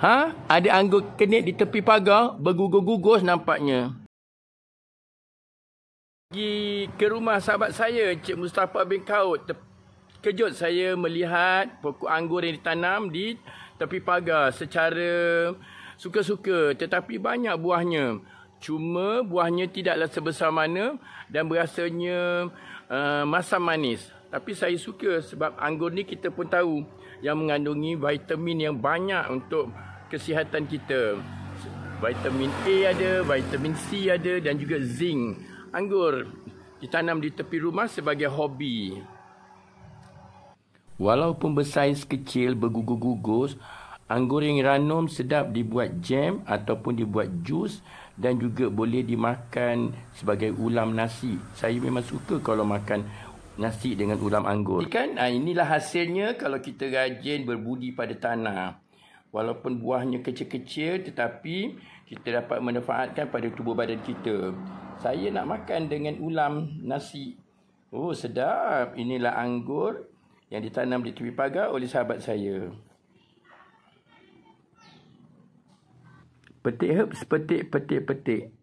Ha? Ada anggur kenit di tepi pagar. Bergugus-gugus nampaknya. Pergi ke rumah sahabat saya, Encik Mustafa bin Kaut. Kejut saya melihat pokok anggur yang ditanam di tepi pagar secara suka-suka. Tetapi banyak buahnya. Cuma buahnya tidaklah sebesar mana dan berasanya uh, masam manis. Tapi saya suka sebab anggur ni kita pun tahu yang mengandungi vitamin yang banyak untuk kesihatan kita. Vitamin A ada, vitamin C ada dan juga zinc. Anggur ditanam di tepi rumah sebagai hobi. Walaupun bersaiz kecil, bergugus-gugus, anggur yang ranum sedap dibuat jam ataupun dibuat jus dan juga boleh dimakan sebagai ulam nasi. Saya memang suka kalau makan nasi dengan ulam anggur. Ikan, ah, inilah hasilnya kalau kita rajin berbudi pada tanah. Walaupun buahnya kecil-kecil tetapi kita dapat manfaatkan pada tubuh badan kita. Saya nak makan dengan ulam nasi. Oh sedap. Inilah anggur yang ditanam di tepi pagar oleh sahabat saya. Petik herbs, petik, petik, petik.